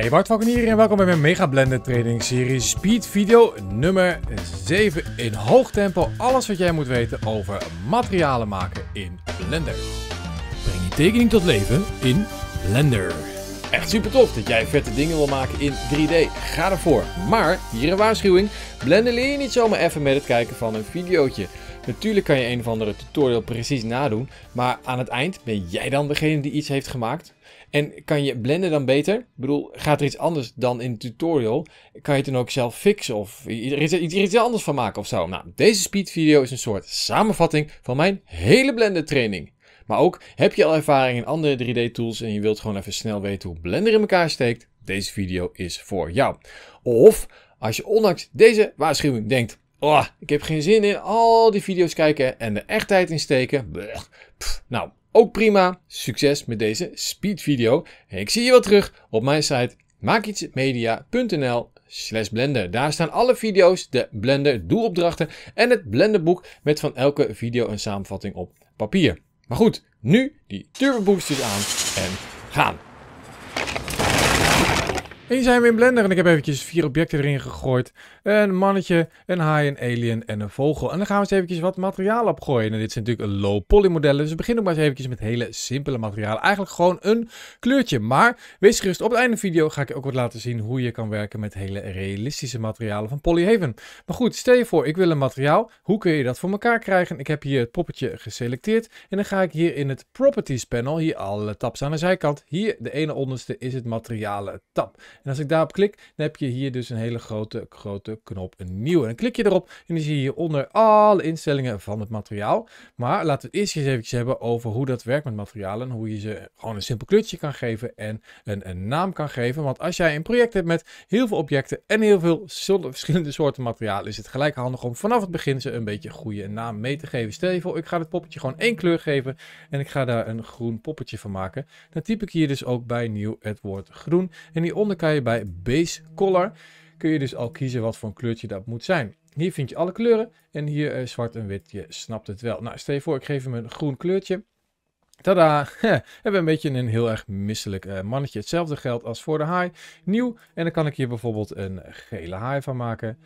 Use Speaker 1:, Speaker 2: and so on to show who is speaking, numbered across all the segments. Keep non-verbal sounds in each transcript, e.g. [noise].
Speaker 1: Hey, Bart hier en welkom bij mijn Mega Blender Training Serie Speed video nummer 7 in hoog tempo. Alles wat jij moet weten over materialen maken in Blender. Breng je tekening tot leven in Blender. Echt super tof dat jij vette dingen wil maken in 3D. Ga ervoor. Maar hier een waarschuwing. Blender leer je niet zomaar even met het kijken van een videootje. Natuurlijk kan je een of andere tutorial precies nadoen, maar aan het eind ben jij dan degene die iets heeft gemaakt? En kan je blenden dan beter? Ik bedoel, gaat er iets anders dan in het tutorial? Kan je het dan ook zelf fixen of er iets, iets, iets anders van maken of zo? Nou, deze speed video is een soort samenvatting van mijn hele blender training. Maar ook, heb je al ervaring in andere 3D tools en je wilt gewoon even snel weten hoe Blender in elkaar steekt? Deze video is voor jou. Of, als je ondanks deze waarschuwing denkt, Oh, ik heb geen zin in al die video's kijken en de echtheid in steken. Pff, nou, ook prima. Succes met deze speedvideo. En ik zie je wel terug op mijn site maakietsmedia.nl slash blender. Daar staan alle video's, de blender doelopdrachten en het blenderboek met van elke video een samenvatting op papier. Maar goed, nu die turbo boosters aan en gaan. En zijn we in Blender. En ik heb eventjes vier objecten erin gegooid. Een mannetje, een haai, een alien en een vogel. En dan gaan we eens eventjes wat materiaal opgooien. En dit zijn natuurlijk low poly modellen. Dus we beginnen ook maar eens eventjes met hele simpele materialen. Eigenlijk gewoon een kleurtje. Maar wees gerust, op het einde van de video ga ik ook wat laten zien hoe je kan werken met hele realistische materialen van Polyhaven. Maar goed, stel je voor, ik wil een materiaal. Hoe kun je dat voor elkaar krijgen? Ik heb hier het poppetje geselecteerd. En dan ga ik hier in het Properties panel, hier alle tabs aan de zijkant. Hier, de ene onderste is het materialen tab. En als ik daarop klik, dan heb je hier dus een hele grote, grote knop, een En dan klik je erop en dan zie je hieronder alle instellingen van het materiaal. Maar laten we het eerst eens even hebben over hoe dat werkt met materialen. Hoe je ze gewoon een simpel kleurtje kan geven en een, een naam kan geven. Want als jij een project hebt met heel veel objecten en heel veel verschillende soorten materialen, is het gelijk handig om vanaf het begin ze een beetje een goede naam mee te geven. Stel je voor, ik ga het poppetje gewoon één kleur geven en ik ga daar een groen poppetje van maken. Dan typ ik hier dus ook bij nieuw het woord groen. En hieronder kan bij Base Color, kun je dus al kiezen wat voor een kleurtje dat moet zijn. Hier vind je alle kleuren en hier eh, zwart en wit, je snapt het wel. Nou, stel je voor, ik geef hem een groen kleurtje. Tada! [laughs] hebben een beetje een heel erg misselijk eh, mannetje. Hetzelfde geldt als voor de haai. Nieuw. En dan kan ik hier bijvoorbeeld een gele haai van maken.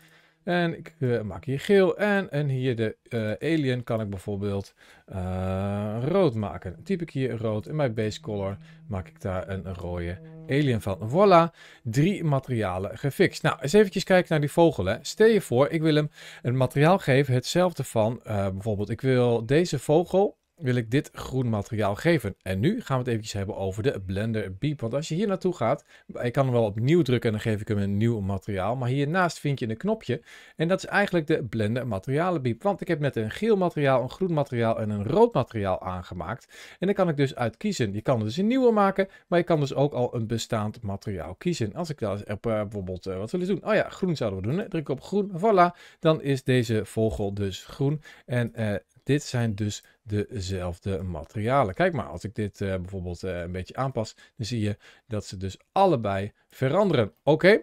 Speaker 1: En ik eh, maak hier geel. En, en hier de eh, alien kan ik bijvoorbeeld eh, rood maken. Typ ik hier rood. In mijn base color maak ik daar een rode alien van. Voilà, drie materialen gefixt. Nou, eens eventjes kijken naar die vogel. Hè. Stel je voor, ik wil hem een materiaal geven. Hetzelfde van bijvoorbeeld, ik wil deze vogel wil ik dit groen materiaal geven. En nu gaan we het eventjes hebben over de Blender Beep. Want als je hier naartoe gaat, ik kan hem wel opnieuw drukken en dan geef ik hem een nieuw materiaal. Maar hiernaast vind je een knopje en dat is eigenlijk de Blender Materialen Beep. Want ik heb net een geel materiaal, een groen materiaal en een rood materiaal aangemaakt. En dan kan ik dus uitkiezen. Je kan er dus een nieuwe maken, maar je kan dus ook al een bestaand materiaal kiezen. Als ik wel eh, heb bijvoorbeeld wat eh, wat wil doen. Oh ja, groen zouden we doen. Druk op groen, voilà. Dan is deze vogel dus groen. En eh, dit zijn dus dezelfde materialen. Kijk maar, als ik dit eh, bijvoorbeeld eh, een beetje aanpas, dan zie je dat ze dus allebei veranderen. Oké.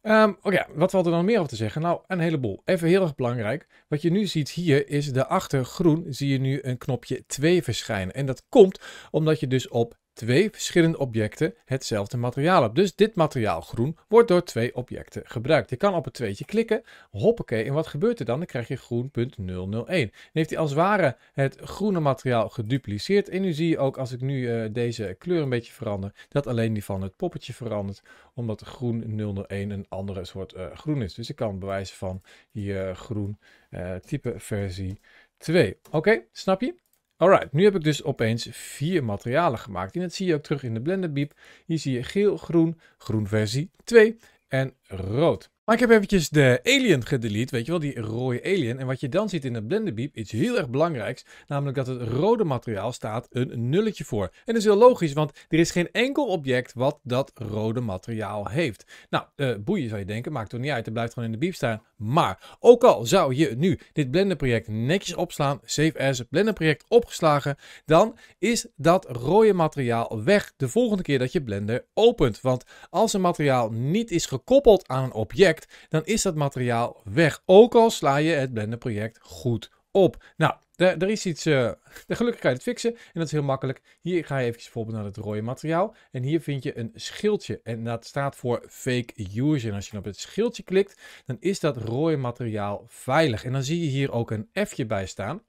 Speaker 1: Ehm, oké, wat valt er dan meer over te zeggen? Nou, een heleboel. Even heel erg belangrijk. Wat je nu ziet hier is de achtergroen. zie je nu een knopje 2 verschijnen. En dat komt omdat je dus op twee verschillende objecten hetzelfde materiaal hebt. Dus dit materiaal groen wordt door twee objecten gebruikt. Je kan op het tweetje klikken, hoppakee, en wat gebeurt er dan? Dan krijg je groen.001. Dan heeft hij als het ware het groene materiaal gedupliceerd. En nu zie je ook als ik nu eh, deze kleur een beetje verander, dat alleen die van het poppetje verandert, omdat groen 001 een andere soort eh, groen is. Dus ik kan bewijzen van hier eh, groen type versie 2. Oké, snap je? Alright, nu heb ik dus opeens vier materialen gemaakt. En dat zie je ook terug in de Blender Beep. Hier zie je geel, groen, groen versie 2 en rood. Maar ik heb eventjes de alien gedelete, weet je wel, die rode alien. En wat je dan ziet in de blenderbeep is heel erg belangrijks. Namelijk dat het rode materiaal staat een nulletje voor. En dat is heel logisch, want er is geen enkel object wat dat rode materiaal heeft. Nou, eh, boeien zou je denken, maakt toch niet uit, het blijft gewoon in de beep staan. Maar, ook al zou je nu dit blenderproject netjes opslaan, save as, blenderproject opgeslagen, dan is dat rode materiaal weg de volgende keer dat je Blender opent. Want als een materiaal niet is gekoppeld aan een object, dan is dat materiaal weg. Ook al sla je het Blender project goed op. Nou, er is iets, eh, uh, [laughs] gelukkig kan je het fixen en dat is heel makkelijk. Hier ga je even bijvoorbeeld naar het rode materiaal en hier vind je een schildje en dat staat voor fake user. En als je op het schildje klikt, dan is dat rode materiaal veilig en dan zie je hier ook een F'je bij staan.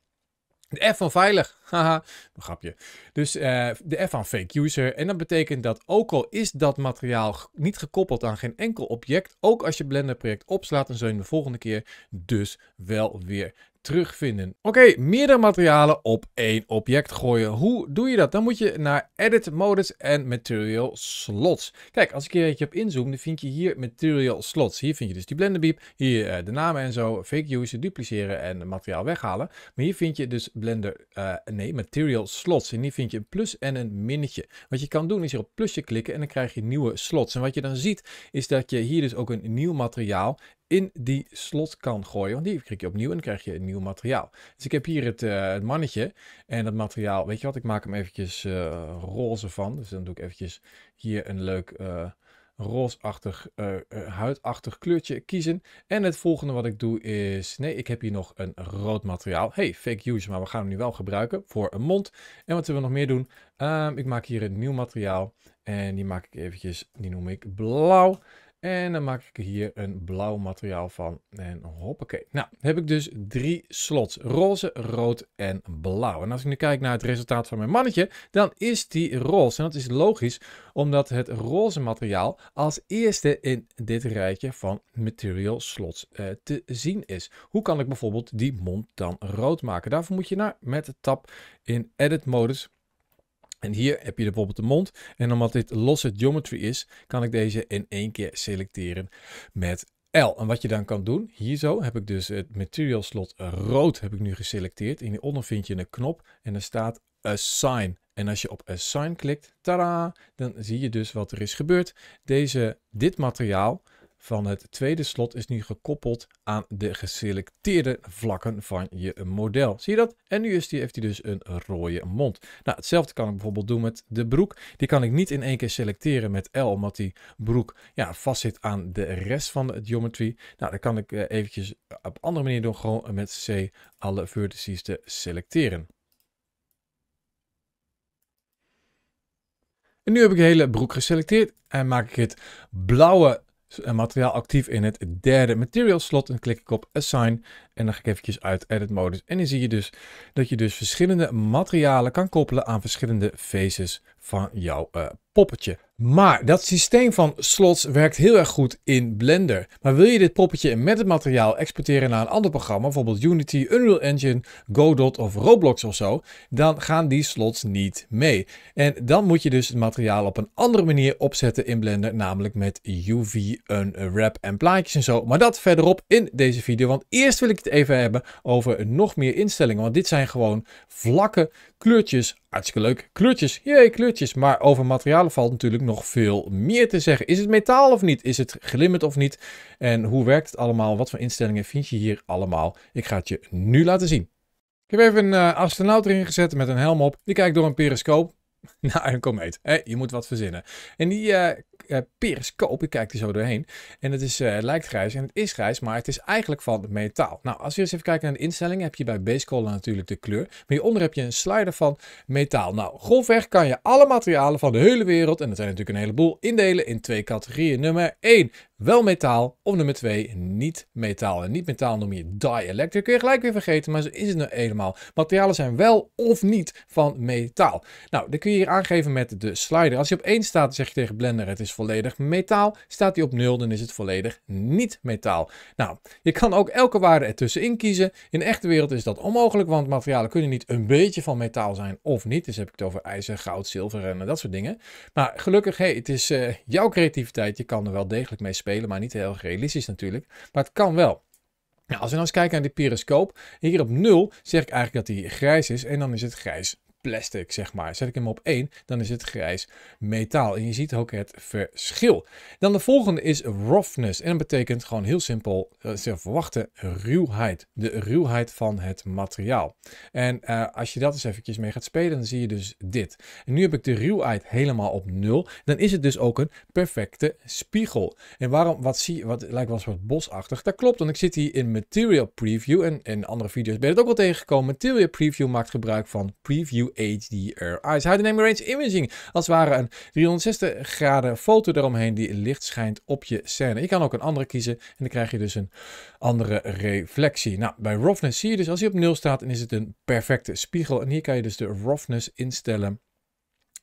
Speaker 1: De F van veilig. [laughs] Haha, een grapje. Dus eh, de F van fake user. En dat betekent dat ook al is dat materiaal niet gekoppeld aan geen enkel object, ook als je Blender project opslaat, dan zul je hem de volgende keer dus wel weer terugvinden. Oké, meerdere materialen op één object gooien. Hoe doe je dat? Dan moet je naar Edit Modus en Material Slots. Kijk, als ik hier een op inzoom, dan vind je hier Material Slots. Hier vind je dus die blenderbeep, hier eh, de namen en zo, fake use, dupliceren en materiaal weghalen. Maar hier vind je dus Blender, eh, nee, Material Slots. En hier vind je een plus en een minnetje. Wat je kan doen is hier op plusje klikken en dan krijg je nieuwe slots. En wat je dan ziet is dat je hier dus ook een nieuw materiaal in die slot kan gooien. Want die krijg je opnieuw en krijg je een nieuw materiaal. Dus ik heb hier eh, het, mannetje en dat materiaal. Weet je wat, ik maak hem eventjes eh, roze van. Dus dan doe ik eventjes hier een leuk uh, roosachtig, huidachtig kleurtje kiezen. En het volgende wat ik doe is... Nee, ik heb hier nog een rood materiaal. Hey, fake use, maar we gaan hem nu wel gebruiken voor een mond. En wat zullen we nog meer doen? Ehm, ik maak hier een nieuw materiaal. En die maak ik eventjes, die noem ik blauw. En dan maak ik hier een blauw materiaal van. En hoppakee. Nou, heb ik dus drie slots. Roze, rood en blauw. En als ik nu kijk naar het resultaat van mijn mannetje, dan is die roze. En dat is logisch, omdat het roze materiaal als eerste in dit rijtje van material slots eh, te zien is. Hoe kan ik bijvoorbeeld die mond dan rood maken? Daarvoor moet je naar met de tab in edit modus en hier heb je bijvoorbeeld de mond. En omdat dit losse geometry is, kan ik deze in één keer selecteren met L. En wat je dan kan doen, hier zo heb ik dus het material slot rood heb ik nu geselecteerd. En hieronder vind je een knop en er staat Assign. En als je op Assign klikt, tadaa, dan zie je dus wat er is gebeurd. Deze, dit materiaal van het tweede slot is nu gekoppeld aan de geselecteerde vlakken van je model. Zie je dat? En nu is die, heeft hij dus een rode mond. Nou, hetzelfde kan ik bijvoorbeeld doen met de broek. Die kan ik niet in één keer selecteren met L, omdat die broek ja, vastzit aan de rest van de geometry. Nou, dan kan ik eh, eventjes op andere manier doen, gewoon met C alle vertices te selecteren. En nu heb ik de hele broek geselecteerd en maak ik het blauwe eh, materiaal actief in het derde material slot. En dan klik ik op assign en dan ga ik eventjes uit edit modus. En dan zie je dus dat je dus verschillende materialen kan koppelen aan verschillende faces van jouw eh, poppetje. Maar dat systeem van slots werkt heel erg goed in Blender. Maar wil je dit poppetje met het materiaal exporteren naar een ander programma, bijvoorbeeld Unity, Unreal Engine, Godot of Roblox of zo, dan gaan die slots niet mee. En dan moet je dus het materiaal op een andere manier opzetten in Blender, namelijk met UV, een wrap en plaatjes en zo. Maar dat verderop in deze video, want eerst wil ik het even hebben over nog meer instellingen, want dit zijn gewoon vlakken Kleurtjes, hartstikke leuk. Kleurtjes, jee, kleurtjes. Maar over materialen valt natuurlijk nog veel meer te zeggen. Is het metaal of niet? Is het glimmend of niet? En hoe werkt het allemaal? Wat voor instellingen vind je hier allemaal? Ik ga het je nu laten zien. Ik heb even een eh, astronaut erin gezet met een helm op. Die kijkt door een periscoop. [laughs] naar een komeet. je moet wat verzinnen. En die uh, periscoop, ik kijk er zo doorheen. En het, is, eh, lijkt grijs en het is grijs, maar het is eigenlijk van metaal. Nou, als je eens even kijken naar de instellingen, heb je bij basecolor natuurlijk de kleur. Maar hieronder heb je een slider van metaal. Nou, grofweg kan je alle materialen van de hele wereld, en dat zijn natuurlijk een heleboel, indelen in twee categorieën. Nummer 1, wel metaal. Of nummer 2, niet metaal. En niet metaal noem je dielectric. Kun je gelijk weer vergeten, maar zo is het nou helemaal. Materialen zijn wel of niet van metaal. Nou, dan kun je hier aangeven met de slider. Als hij op 1 staat, zeg je tegen Blender het is volledig metaal. Staat hij op 0, dan is het volledig niet metaal. Nou, je kan ook elke waarde ertussenin kiezen. In de echte wereld is dat onmogelijk, want materialen kunnen niet een beetje van metaal zijn of niet. Dus heb ik het over ijzer, goud, zilver en eh, dat soort dingen. Maar gelukkig, hey, het is eh, jouw creativiteit. Je kan er wel degelijk mee spelen, maar niet heel realistisch natuurlijk. Maar het kan wel. Nou, als we nou eens kijken naar die periscoop, hier op 0 zeg ik eigenlijk dat die grijs is en dan is het grijs plastic, zeg maar. Zet ik hem op 1, dan is het grijs metaal. En je ziet ook het verschil. Dan de volgende is roughness. En dat betekent gewoon heel simpel, eh, verwachten ruwheid. De ruwheid van het materiaal. En eh, als je dat eens eventjes mee gaat spelen, dan zie je dus dit. En nu heb ik de ruwheid helemaal op 0. Dan is het dus ook een perfecte spiegel. En waarom, wat zie je, wat lijkt wel een soort bosachtig. Dat klopt, want ik zit hier in Material Preview. En in andere video's ben je het ook wel tegengekomen. Material Preview maakt gebruik van Preview HDR eyes. High Dynamic Range Imaging. Als het ware een 360 graden foto eromheen die licht schijnt op je scène. Je kan ook een andere kiezen en dan krijg je dus een andere reflectie. Nou, bij roughness zie je dus als hij op 0 staat, dan is het een perfecte spiegel. En hier kan je dus de roughness instellen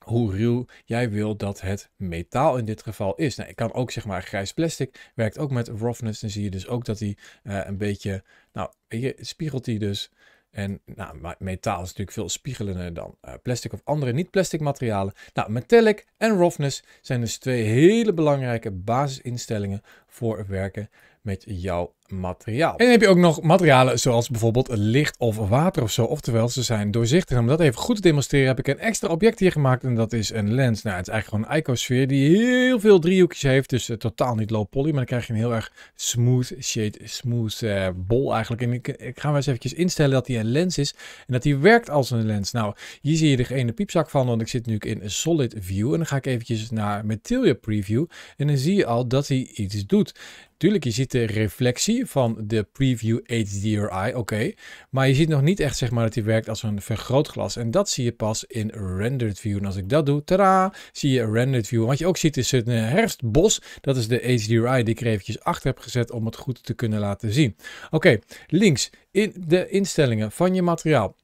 Speaker 1: hoe ruw jij wil dat het metaal in dit geval is. Nou, ik kan ook zeg maar grijs plastic, werkt ook met roughness. Dan zie je dus ook dat hij eh, een beetje, nou, je spiegelt hij dus en nou, metaal is natuurlijk veel spiegelender dan eh, plastic of andere niet-plastic materialen. Nou, metallic en roughness zijn dus twee hele belangrijke basisinstellingen voor het werken met jouw materiaal. En dan heb je ook nog materialen zoals bijvoorbeeld licht of water of zo. Oftewel, ze zijn doorzichtig. Om dat even goed te demonstreren heb ik een extra object hier gemaakt. En dat is een lens. Nou, het is eigenlijk gewoon een icosfeer die heel veel driehoekjes heeft. Dus eh, totaal niet low poly. Maar dan krijg je een heel erg smooth shade, smooth eh, bol eigenlijk. En ik, ik ga maar eens eventjes instellen dat die een lens is. En dat die werkt als een lens. Nou, hier zie je de ene piepzak van. Want ik zit nu in Solid View. En dan ga ik eventjes naar Material Preview. En dan zie je al dat hij iets doet. Tuurlijk, je ziet de reflectie van de Preview HDRI, oké. Maar je ziet nog niet echt zeg maar, dat hij werkt als een vergrootglas. En dat zie je pas in Rendered View. En als ik dat doe, tada, zie je Rendered View. Wat je ook ziet is het eh, herfstbos. Dat is de HDRI die ik er eventjes achter heb gezet om het goed te kunnen laten zien. Oké, links in de instellingen van je materiaal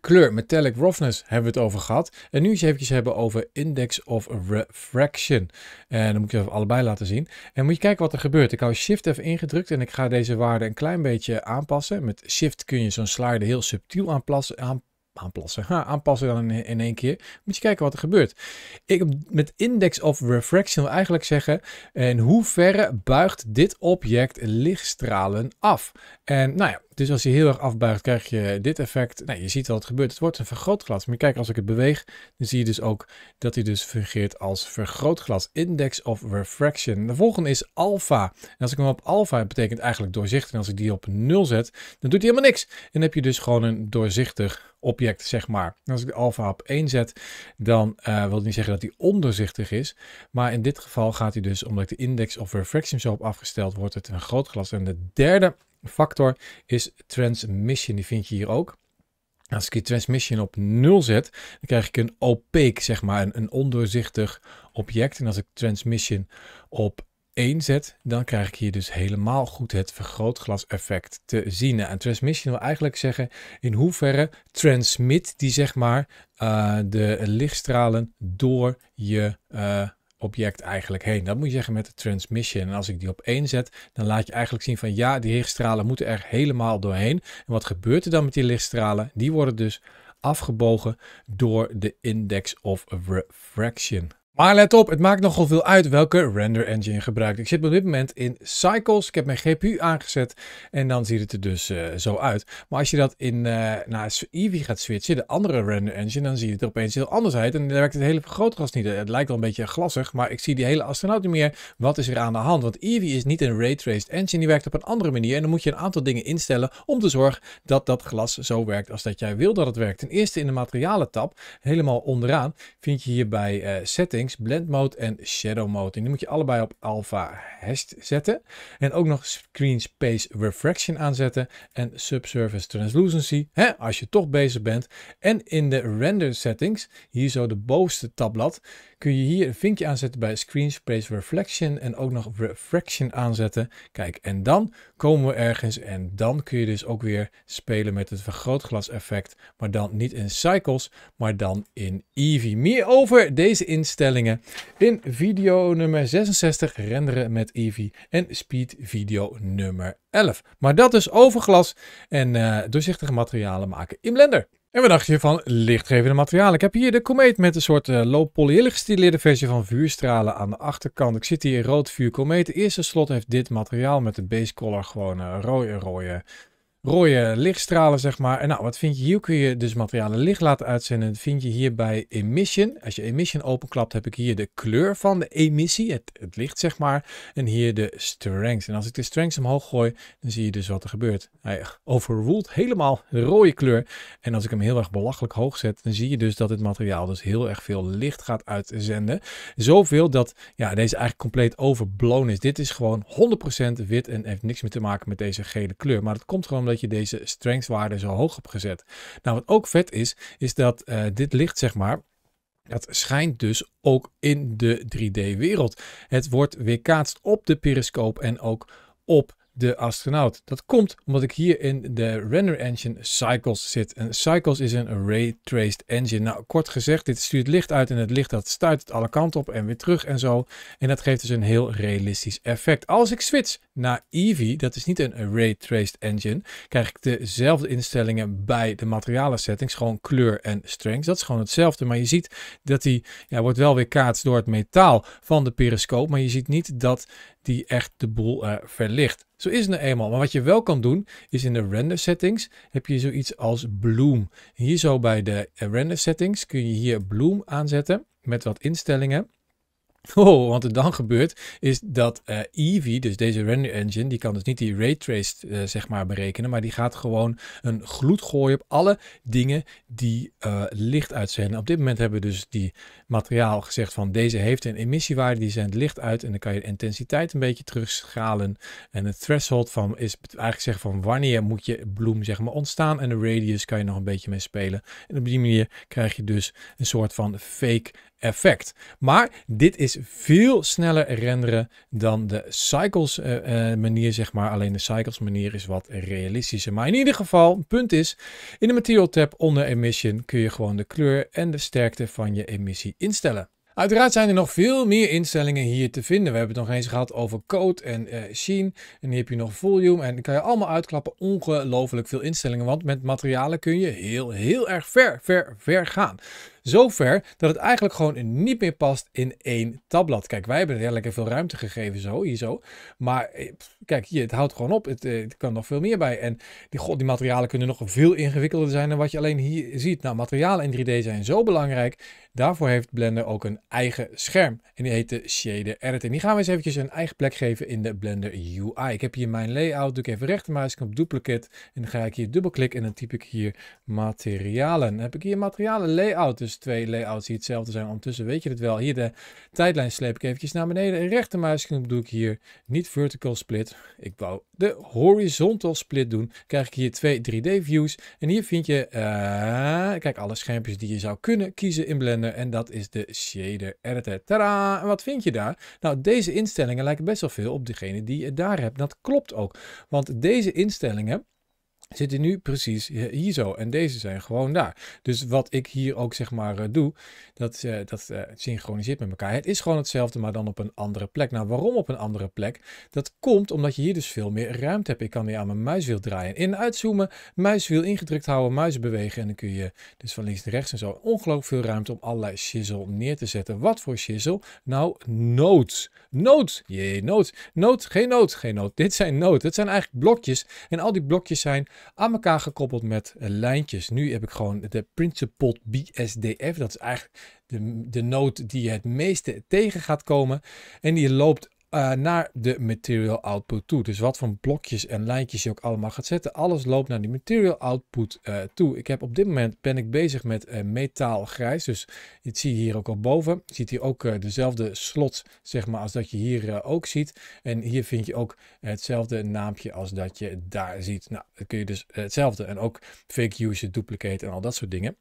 Speaker 1: kleur metallic roughness hebben we het over gehad. En nu eens even hebben over index of refraction. En dan moet ik even allebei laten zien. En moet je kijken wat er gebeurt. Ik hou shift even ingedrukt en ik ga deze waarde een klein beetje aanpassen. Met shift kun je zo'n slider heel subtiel aanpassen. Aan, aanpassen, ha, aanpassen dan in, in één keer. Moet je kijken wat er gebeurt. Ik, met index of refraction wil eigenlijk zeggen hoe hoeverre buigt dit object lichtstralen af. En nou ja, dus als je heel erg afbuigt, krijg je dit effect. Nou, je ziet wat het gebeurt. Het wordt een vergrootglas. Maar kijk, als ik het beweeg, dan zie je dus ook dat hij dus fungeert als vergrootglas. Index of refraction. De volgende is alpha. En als ik hem op alpha, betekent eigenlijk doorzichtig. En als ik die op 0 zet, dan doet hij helemaal niks. En dan heb je dus gewoon een doorzichtig object, zeg maar. als ik de alpha op 1 zet, dan eh, wil ik niet zeggen dat hij ondoorzichtig is. Maar in dit geval gaat hij dus, omdat de index of refraction zo op afgesteld wordt, het een groot glas. En de derde factor is transmission. Die vind je hier ook. Als ik die transmission op 0 zet, dan krijg ik een opaque, zeg maar, een, een ondoorzichtig object. En als ik transmission op 1 zet, dan krijg ik hier dus helemaal goed het effect te zien. En transmission wil eigenlijk zeggen in hoeverre transmit die zeg maar eh, de lichtstralen door je uh, object eigenlijk heen. Dat moet je zeggen met de transmission. En als ik die op 1 zet, dan laat je eigenlijk zien van ja, die lichtstralen moeten er helemaal doorheen. En wat gebeurt er dan met die lichtstralen? Die worden dus afgebogen door de index of refraction. Maar let op, het maakt nogal veel uit welke render engine je gebruikt. Ik zit op dit moment in Cycles, ik heb mijn GPU aangezet en dan ziet het er dus eh, zo uit. Maar als je dat in, uh, naar Eevee gaat switchen, de andere render engine, dan ziet het er opeens heel anders uit. En dan werkt het hele vergrootglas niet. Het lijkt wel een beetje glassig, maar ik zie die hele astronaut niet meer. Wat is er aan de hand? Want Eevee is niet een raytraced engine, die werkt op een andere manier. En dan moet je een aantal dingen instellen om te zorgen dat dat glas zo werkt als dat jij wil dat het werkt. Ten eerste in de materialen tab, helemaal onderaan, vind je hierbij uh, eh, Settings blend mode en shadow mode. En die moet je allebei op alpha hashed zetten. En ook nog screen space refraction aanzetten en subsurface translucency, hè, als je toch bezig bent. En in de render settings, hier zo de bovenste tabblad, kun je hier een vinkje aanzetten bij Screen Space Reflection en ook nog Refraction aanzetten. Kijk, en dan komen we ergens en dan kun je dus ook weer spelen met het vergrootglas effect, maar dan niet in Cycles, maar dan in Eevee. Meer over deze instellingen in video nummer 66, renderen met Eevee en Speed video nummer 11. Maar dat is overglas en uh, doorzichtige materialen maken in Blender. En we dachten van lichtgevende materialen. Ik heb hier de komeet met een soort uh, eh, Heel gestileerde versie van vuurstralen aan de achterkant. Ik zit hier in rood vuur komeet. De eerste slot heeft dit materiaal met de base color gewoon uh, rode rode rode lichtstralen, zeg maar. En nou, wat vind je hier? Kun je dus materialen licht laten uitzenden. Dat vind je hier bij emission. Als je emission openklapt, heb ik hier de kleur van de emissie, het, het licht zeg maar. En hier de strength. En als ik de strength omhoog gooi, dan zie je dus wat er gebeurt. Hij overroelt helemaal de rode kleur. En als ik hem heel erg belachelijk hoog zet, dan zie je dus dat dit materiaal dus heel erg veel licht gaat uitzenden. Zoveel dat ja, deze eigenlijk compleet overblown is. Dit is gewoon 100% wit en heeft niks meer te maken met deze gele kleur. Maar dat komt gewoon omdat dat je deze strengthwaarde zo hoog hebt gezet. Nou, wat ook vet is, is dat eh, dit licht, zeg maar, dat schijnt dus ook in de 3D-wereld. Het wordt weerkaatst op de periscoop en ook op de astronaut. Dat komt omdat ik hier in de render engine Cycles zit. En Cycles is een ray traced engine. Nou, kort gezegd, dit stuurt licht uit en het licht dat stuit het alle kanten op en weer terug en zo. En dat geeft dus een heel realistisch effect. Als ik switch na Eevee, dat is niet een ray Traced Engine, krijg ik dezelfde instellingen bij de materialen settings, gewoon kleur en strength. Dat is gewoon hetzelfde, maar je ziet dat die ja, wordt wel weer kaats door het metaal van de periscoop, maar je ziet niet dat die echt de boel eh, verlicht. Zo is het nou eenmaal. Maar wat je wel kan doen, is in de render settings heb je zoiets als bloom. Hier zo bij de render settings kun je hier bloom aanzetten met wat instellingen. [laughs] Oh, want er dan gebeurt is dat uh, eh, Eevee, dus deze render engine, die kan dus niet die raytraced uh, eh, zeg maar berekenen, maar die gaat gewoon een gloed gooien op alle dingen die eh, licht uitzenden. Op dit moment hebben we dus die materiaal gezegd van deze heeft een emissiewaarde, die zendt licht uit en dan kan je de intensiteit een beetje terugschalen en het threshold van is eigenlijk zeggen van wanneer moet je bloem zeg maar ontstaan en de radius kan je nog een beetje mee spelen. En op die manier krijg je dus een soort van fake effect. Maar dit is veel sneller renderen dan de Cycles eh, eh, manier, zeg maar. Alleen de Cycles manier is wat realistischer. Maar in ieder geval, punt is, in de Material tab onder Emission kun je gewoon de kleur en de sterkte van je emissie instellen. Uiteraard zijn er nog veel meer instellingen hier te vinden. We hebben het nog eens gehad over code en uh, sheen. En hier heb je nog volume. En dan kan je allemaal uitklappen. Ongelooflijk veel instellingen. Want met materialen kun je heel, heel erg ver, ver, ver gaan. Zover dat het eigenlijk gewoon niet meer past in één tabblad. Kijk, wij hebben er lekker veel ruimte gegeven zo, hier zo. Maar eh, kijk, hier, het houdt gewoon op. Eh, het, kan nog veel meer bij. En die, god, die materialen kunnen nog veel ingewikkelder zijn dan wat je alleen hier ziet. Nou, materialen in 3D zijn zo belangrijk. Daarvoor heeft Blender ook een eigen scherm. En die heet de Shader Edit. En die gaan we eens eventjes een eigen plek geven in de Blender UI. Ik heb hier mijn layout. Doe ik even rechtermuisknop op duplicate. En dan ga ik hier dubbelklik en dan typ ik hier materialen. Dan heb ik hier materialen layout. Dus twee layouts die hetzelfde zijn. Ondertussen weet je het wel. Hier de tijdlijn sleep ik eventjes naar beneden. Rechtermuisknop doe ik hier. Niet vertical split. Ik wou de horizontal split doen. Krijg ik hier twee 3D views. En hier vind je, eh, kijk, alle schermpjes die je zou kunnen kiezen in Blender. En dat is de shader editor. Tadaa! En wat vind je daar? Nou, deze instellingen lijken best wel veel op degene die je daar hebt. Dat klopt ook. Want deze instellingen zitten nu precies hier zo. En deze zijn gewoon daar. Dus wat ik hier ook zeg maar eh, doe, dat, eh, dat eh, synchroniseert met elkaar. Het is gewoon hetzelfde, maar dan op een andere plek. Nou, waarom op een andere plek? Dat komt omdat je hier dus veel meer ruimte hebt. Ik kan weer aan mijn muiswiel draaien. In uitzoomen, muiswiel ingedrukt houden, muis bewegen. En dan kun je dus van links naar rechts en zo ongelooflijk veel ruimte om allerlei shizzle neer te zetten. Wat voor shizzle? Nou, nood. Nood. Jee, nood. Nood, Geen nood, Geen nood. Dit zijn noten. Het zijn eigenlijk blokjes. En al die blokjes zijn aan elkaar gekoppeld met eh, lijntjes. Nu heb ik gewoon de Principal BSDF. Dat is eigenlijk de, de noot die het meeste tegen gaat komen. En die loopt eh, naar de material output toe. Dus wat voor blokjes en lijntjes je ook allemaal gaat zetten, alles loopt naar die material output eh, toe. Ik heb op dit moment ben ik bezig met uh, metaalgrijs, dus je zie je hier ook al boven. Je ziet hier ook dezelfde slot, zeg maar, als dat je hier ook ziet. En hier vind je ook hetzelfde naampje als dat je daar ziet. Nou, dan kun je dus hetzelfde en ook fake user duplicate en al dat soort dingen.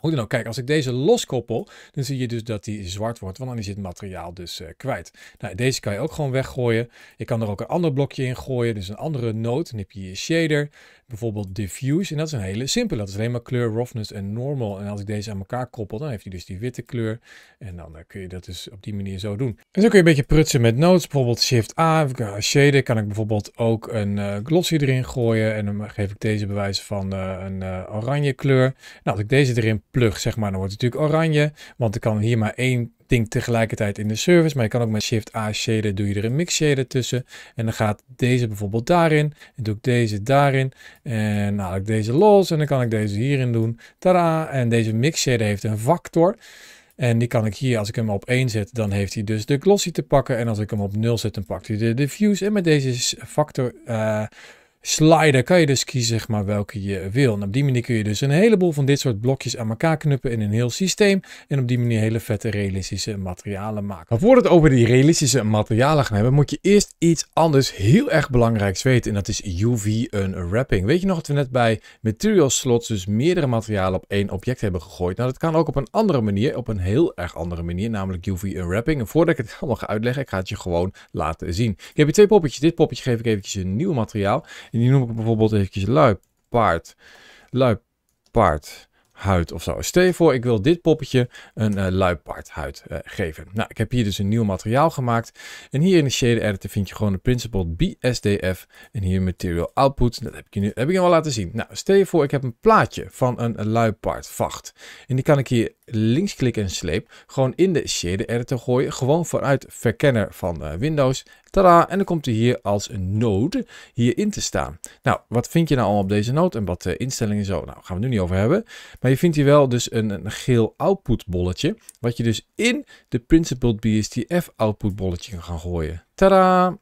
Speaker 1: Hoe dan ook, kijk, als ik deze loskoppel, dan zie je dus dat die zwart wordt, want dan is het materiaal dus eh, kwijt. Nou, deze kan je ook gewoon weggooien. Je kan er ook een ander blokje in gooien, dus een andere noot. Dan heb je je shader, bijvoorbeeld diffuse, en dat is een hele simpele. Dat is alleen maar kleur, roughness en normal. En als ik deze aan elkaar koppel, dan heeft hij dus die witte kleur. En dan eh, kun je dat dus op die manier zo doen. En zo kun je een beetje prutsen met notes, bijvoorbeeld shift A, eh, shader. Kan ik bijvoorbeeld ook een uh, glossy erin gooien en dan geef ik deze bewijs van een oranje kleur. Nou, als ik deze erin plug, zeg maar. Dan wordt het natuurlijk oranje, want ik kan hier maar één ding tegelijkertijd in de service. Maar je kan ook met shift A shader, doe je er een mix shader tussen. En dan gaat deze bijvoorbeeld daarin. En doe ik deze daarin. En haal ik deze los en dan kan ik deze hierin doen. Tada! En deze mix shader heeft een factor. En die kan ik hier, als ik hem op 1 zet, dan heeft hij dus de glossy te pakken. En als ik hem op 0 zet, dan pakt hij de diffuse. En met deze factor... Eh, slider kan je dus kiezen zeg maar, welke je wil. En op die manier kun je dus een heleboel van dit soort blokjes aan elkaar knuppen in een heel systeem. En op die manier hele vette realistische materialen maken. Maar voordat we het over die realistische materialen gaan hebben, moet je eerst iets anders heel erg belangrijks weten. En dat is UV unwrapping. Weet je nog dat we net bij material slots dus meerdere materialen op één object hebben gegooid? Nou, dat kan ook op een andere manier, op een heel erg andere manier, namelijk UV unwrapping. En voordat ik het allemaal ga uitleggen, ik ga het je gewoon laten zien. Ik heb hier twee poppetjes. Dit poppetje geef ik eventjes een nieuw materiaal. En die noem ik bijvoorbeeld eventjes luipaard, Luipaard huid of zo. Stel je voor, ik wil dit poppetje een uh, eh, luipaardhuid eh, geven. Nou, ik heb hier dus een nieuw materiaal gemaakt. En hier in de shader editor vind je gewoon de principle BSDF. En hier material output. Dat heb ik je nu heb ik je al laten zien. Nou, stel je voor, ik heb een plaatje van een, een luipaardvacht. En die kan ik hier linksklik en sleep gewoon in de shader editor gooien. Gewoon vooruit verkenner van eh, Windows. Tada! En dan komt hij hier als een node hierin te staan. Nou, wat vind je nou al op deze node en wat eh, instellingen zo? Nou, gaan we nu niet over hebben. Maar je vindt hier wel dus een, een geel output bolletje. Wat je dus in de principled BSTF output bolletje kan gaan gooien. Tada!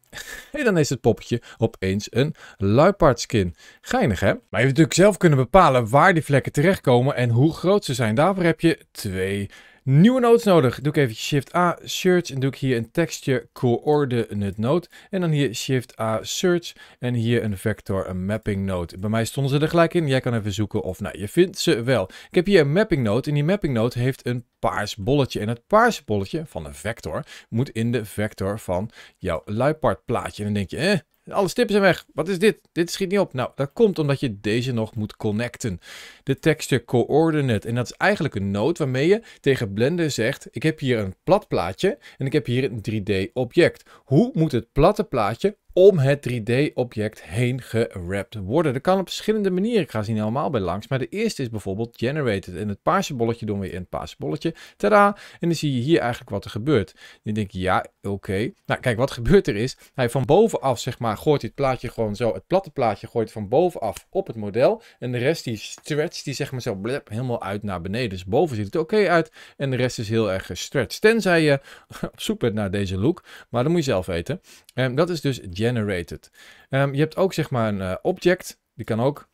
Speaker 1: En dan is het poppetje opeens een luipaardskin. Geinig hè? Maar je hebt natuurlijk zelf kunnen bepalen waar die vlekken terechtkomen en hoe groot ze zijn. Daarvoor heb je twee Nieuwe notes nodig. Doe ik even Shift A Search en doe ik hier een tekstje coordinate note. En dan hier Shift A Search en hier een vector een mapping node. Bij mij stonden ze er gelijk in. Jij kan even zoeken of nou, je vindt ze wel. Ik heb hier een mapping node en die mapping node heeft een paars bolletje. En het paarse bolletje van een vector moet in de vector van jouw luipaardplaatje. En dan denk je, eh, alle stippen zijn weg. Wat is dit? Dit schiet niet op. Nou, dat komt omdat je deze nog moet connecten. De texture coordinate. En dat is eigenlijk een noot waarmee je tegen Blender zegt... ik heb hier een plat plaatje en ik heb hier een 3D object. Hoe moet het platte plaatje om het 3D-object heen gerapt worden. Dat kan op verschillende manieren. Ik ga ze niet allemaal bij langs. Maar de eerste is bijvoorbeeld generated. En het paarse bolletje doen we in het paarse bolletje. Tada! En dan zie je hier eigenlijk wat er gebeurt. Dan denk je, ja, oké. Nou, kijk, wat gebeurt er is, hij van bovenaf, zeg maar, gooit dit plaatje gewoon zo. Het platte plaatje gooit van bovenaf op het model. En de rest die stretcht, die zeg maar zo helemaal uit naar beneden. Dus boven ziet het oké uit. En de rest is heel erg gestretched. Tenzij je [laughs] op zoek bent naar deze look. Maar dat moet je zelf weten. En ehm, dat is dus generated generated. Ehm, je hebt ook zeg maar een eh, object, die kan ook.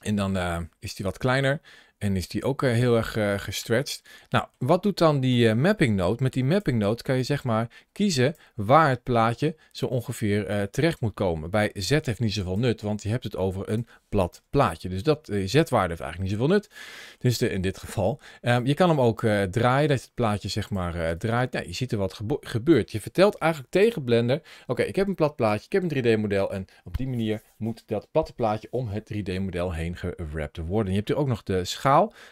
Speaker 1: En dan eh, is die wat kleiner. En is die ook eh, heel erg uh, gestretched. Nou, wat doet dan die eh, mapping node? Met die mapping node kan je zeg maar kiezen waar het plaatje zo ongeveer terecht moet komen. Bij z heeft niet zoveel nut, want je hebt het over een plat plaatje. Dus dat z-waarde heeft eigenlijk niet zoveel nut. Dus de, in dit geval. Ehm, je kan hem ook draaien, dat het plaatje zeg maar draait. Nou, je ziet er wat gebeurt. Je vertelt eigenlijk tegen Blender, oké, ik heb een plat plaatje, ik heb een 3D model. En op die manier moet dat platte plaatje om het 3D model heen gewrapt worden. Je hebt er ook nog de schaal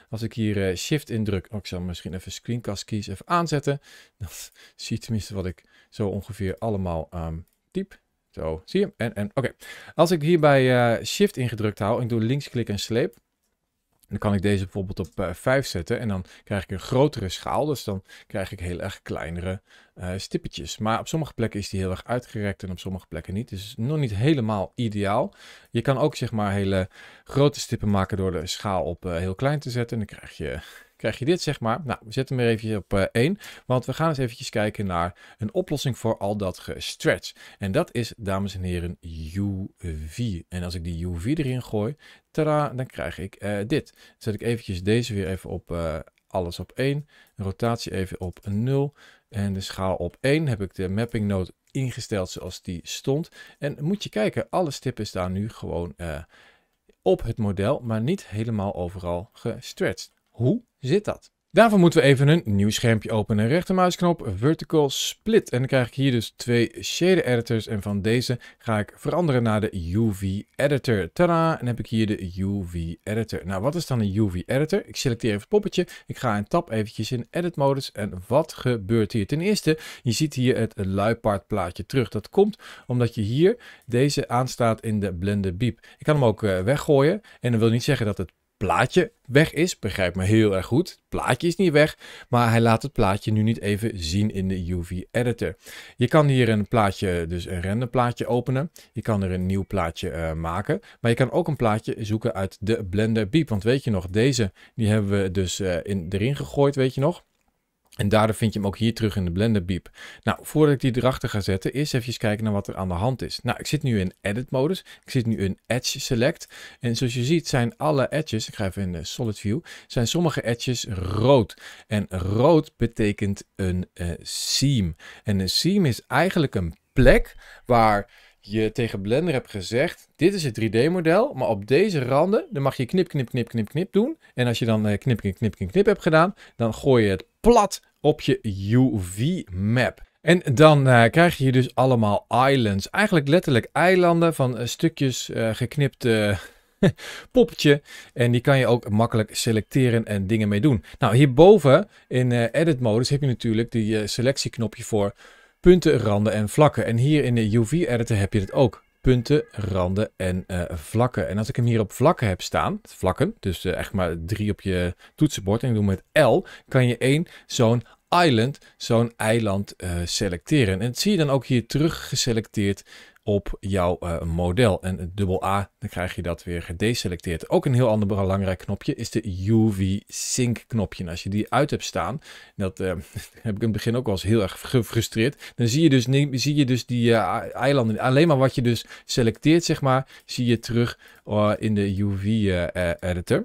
Speaker 1: als ik hier eh, shift indruk, oh, ik zal misschien even screencast keys even aanzetten. [laughs] Dan zie je tenminste wat ik zo ongeveer allemaal um, typ. Zo, zie je? En, en oké. Als ik hierbij eh, shift ingedrukt hou ik doe linksklik en sleep, dan kan ik deze bijvoorbeeld op 5 eh, zetten en dan krijg ik een grotere schaal. Dus dan krijg ik heel erg kleinere uh, stippetjes. Maar op sommige plekken is die heel erg uitgerekt en op sommige plekken niet. Dus nog niet helemaal ideaal. Je kan ook zeg maar hele grote stippen maken door de schaal op eh, heel klein te zetten. En dan krijg je krijg je dit, zeg maar. Nou, we zetten hem er even op uh, eh, 1, want we gaan eens eventjes kijken naar een oplossing voor al dat gestretch. En dat is, dames en heren, UV. En als ik die UV erin gooi, tada, dan krijg ik eh, dit. zet ik eventjes deze weer even op eh, alles op 1, rotatie even op 0 en de schaal op 1 heb ik de mapping node ingesteld zoals die stond. En moet je kijken, alle stippen staan nu gewoon op het model, maar niet helemaal overal gestretched. Hoe? zit dat? Daarvoor moeten we even een nieuw schermpje openen. Rechtermuisknop Vertical Split. En dan krijg ik hier dus twee shader editors. En van deze ga ik veranderen naar de UV editor. Tada! En dan heb ik hier de UV editor. Nou, wat is dan een UV editor? Ik selecteer even het poppetje. Ik ga een tab eventjes in edit modus. En wat gebeurt hier? Ten eerste, je ziet hier het luipaard plaatje terug. Dat komt omdat je hier deze aanstaat in de Blender Beep. Ik kan hem ook eh, weggooien. En dat wil niet zeggen dat het plaatje weg is. Begrijp me heel erg goed. Het plaatje is niet weg, maar hij laat het plaatje nu niet even zien in de UV editor. Je kan hier een plaatje, dus een render plaatje openen. Je kan er een nieuw plaatje eh, maken. Maar je kan ook een plaatje zoeken uit de Blender Beep. Want weet je nog, deze die hebben we dus eh, in, erin gegooid, weet je nog. En daardoor vind je hem ook hier terug in de Blender Beep. Nou, voordat ik die erachter ga zetten, eerst even kijken naar wat er aan de hand is. Nou, ik zit nu in Edit Modus. Ik zit nu in Edge Select. En zoals je ziet zijn alle edges, ik ga even in de Solid View, zijn sommige edges rood. En rood betekent een eh, seam. En een seam is eigenlijk een plek waar je tegen Blender hebt gezegd, dit is het 3D-model, maar op deze randen, dan mag je knip, knip, knip, knip, knip doen. En als je dan eh, knip, knip, knip, knip, hebt gedaan, dan gooi je het plat op je UV-map. En dan eh, krijg je dus allemaal islands. Eigenlijk letterlijk eilanden van eh, stukjes geknipt geknipte [laughs] poppetje. En die kan je ook makkelijk selecteren en dingen mee doen. Nou, hierboven in edit modus heb je natuurlijk die selectieknopje voor punten, randen en vlakken. En hier in de UV-editor heb je het ook. Punten, randen en eh, vlakken. En als ik hem hier op vlakken heb staan, vlakken, dus eh, echt maar drie op je toetsenbord en ik doe met L, kan je één zo'n island, zo'n eiland eh, selecteren. En dat zie je dan ook hier terug geselecteerd op jouw eh, model. En dubbel A, dan krijg je dat weer gedeselecteerd. Ook een heel ander belangrijk knopje is de UV-sync knopje. En als je die uit hebt staan, dat eh, [laughs] heb ik in het begin ook wel eens heel erg gefrustreerd. Dan zie je dus, neem, zie je dus die eh, eilanden, alleen maar wat je dus selecteert, zeg maar, zie je terug in de UV-editor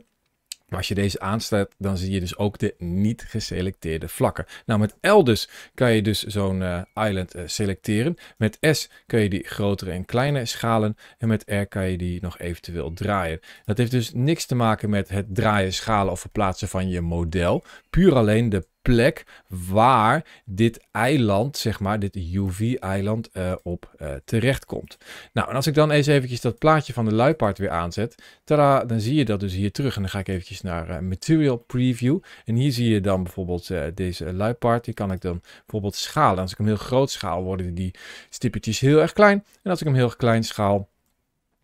Speaker 1: als je deze aanstelt, dan zie je dus ook de niet geselecteerde vlakken. Nou, met L dus kan je dus zo'n eh, island eh, selecteren. Met S kan je die grotere en kleine schalen. En met R kan je die nog eventueel draaien. Dat heeft dus niks te maken met het draaien, schalen of verplaatsen van je model. Puur alleen de plek waar dit eiland, zeg maar, dit UV-eiland eh, op uh, eh, terecht komt. Nou, en als ik dan eens eventjes dat plaatje van de luipaard weer aanzet, tada, dan zie je dat dus hier terug. En dan ga ik eventjes naar eh, Material Preview. En hier zie je dan bijvoorbeeld deze luipaard. Die kan ik dan bijvoorbeeld schalen. Als ik hem heel groot schaal, worden die stippetjes heel erg klein. En als ik hem heel klein schaal,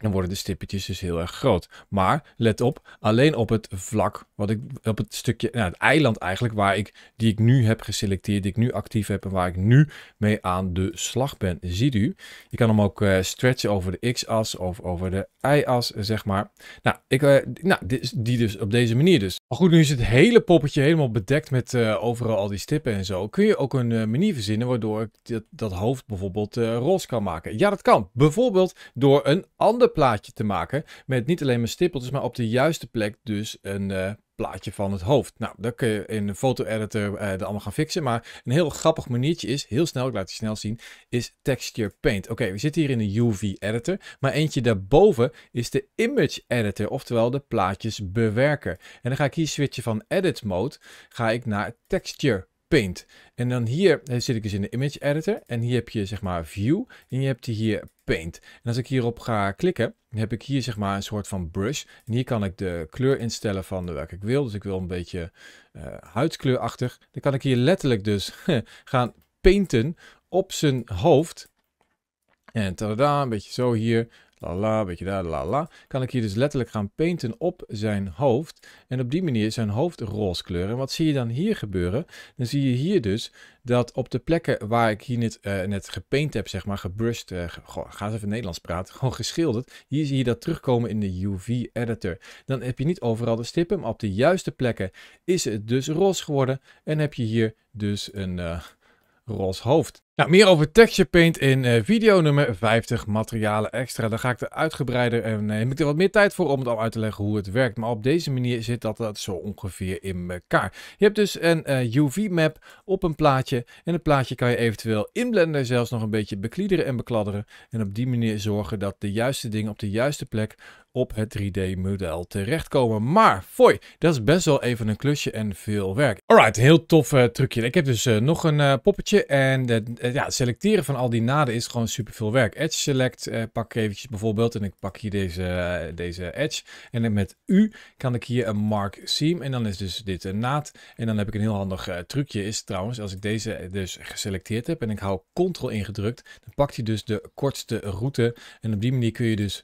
Speaker 1: dan worden de stippetjes dus heel erg groot. Maar let op, alleen op het vlak, wat ik op het stukje, nou, het eiland eigenlijk, waar ik, die ik nu heb geselecteerd, die ik nu actief heb en waar ik nu mee aan de slag ben. Ziet u? Je kan hem ook eh, stretchen over de x-as of over de y-as, zeg maar. Nou, ik, eh, nou die, dus op deze manier dus. Maar goed, nu is het hele poppetje helemaal bedekt met eh, overal al die stippen en zo. Kun je ook een manier verzinnen waardoor ik dat, dat hoofd bijvoorbeeld roze kan maken? Ja, dat kan. Bijvoorbeeld door een ander plaatje te maken. Met niet alleen maar stippeltjes, maar op de juiste plek dus een eh, plaatje van het hoofd. Nou, dat kun je in de foto-editor uh, allemaal gaan fixen. Maar een heel grappig maniertje is, heel snel, ik laat je snel zien, is Texture Paint. Oké, we zitten hier in de UV-editor. Maar eentje daarboven is de Image Editor, oftewel de plaatjes bewerken. En dan ga ik hier switchen van Edit Mode, ga ik naar Texture Paint. En dan hier eh, zit ik dus in de image editor. En hier heb je zeg maar view. En je hebt hier paint. En als ik hierop ga klikken, dan heb ik hier zeg maar een soort van brush. En hier kan ik de kleur instellen van de welke ik wil. Dus ik wil een beetje uh, huidskleurachtig. Dan kan ik hier letterlijk dus [laughs] gaan painten op zijn hoofd. En tada, een beetje zo hier lala, een beetje daar, lala, kan ik hier dus letterlijk gaan painten op zijn hoofd. En op die manier zijn hoofd roze kleuren. En wat zie je dan hier gebeuren? Dan zie je hier dus dat op de plekken waar ik hier net, uh, net gepaint heb, zeg maar, gebrushed, uh, ga eens even Nederlands praten, [laughs] gewoon geschilderd, hier zie je dat terugkomen in de UV-editor. Dan heb je niet overal de stippen, maar op de juiste plekken is het dus roze geworden en heb je hier dus een... Eh, roze hoofd. Nou, meer over Texture Paint in eh, video nummer 50, materialen extra. Daar ga ik er uitgebreider en uh, heb ik er wat meer tijd voor om het al uit te leggen hoe het werkt. Maar op deze manier zit dat, dat zo ongeveer in elkaar. Je hebt dus een eh, UV-map op een plaatje. En het plaatje kan je eventueel in Blender zelfs nog een beetje bekliederen en bekladderen. En op die manier zorgen dat de juiste dingen op de juiste plek op het 3D-model terechtkomen. Maar, foi, dat is best wel even een klusje en veel werk. Alright, heel tof trucje. Ik heb dus nog een poppetje en... Eh, ja, selecteren van al die naden is gewoon super veel werk. Edge select eh, pak ik eventjes bijvoorbeeld en ik pak hier deze, eh, deze edge. En met U kan ik hier een mark seam en dan is dus dit een naad. En dan heb ik een heel handig trucje is trouwens, als ik deze dus geselecteerd heb en ik hou ctrl ingedrukt, dan pakt hij dus de kortste route. En op die manier kun je dus